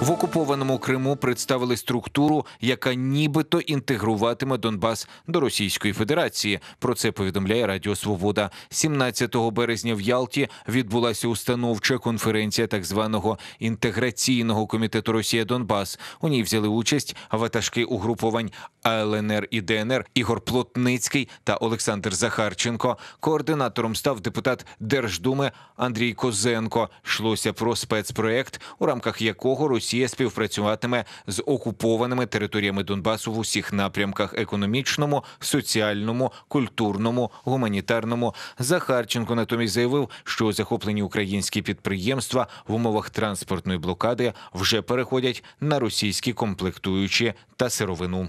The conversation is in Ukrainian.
В окупованому Криму представили структуру, яка нібито інтегруватиме Донбас до Російської Федерації. Про це повідомляє Радіо Свобода. 17 березня в Ялті відбулася установча конференція так званого інтеграційного комітету Росія Донбас. У ній взяли участь ватажки угруповань АЛНР і ДНР Ігор Плотницький та Олександр Захарченко. Координатором став депутат Держдуми Андрій Козенко. Йшлося про спецпроект, у рамках якого Росія Росія співпрацюватиме з окупованими територіями Донбасу в усіх напрямках: економічному, соціальному, культурному, гуманітарному. Захарченко натомість заявив, що захоплені українські підприємства в умовах транспортної блокади вже переходять на російські комплектуючі та сировину.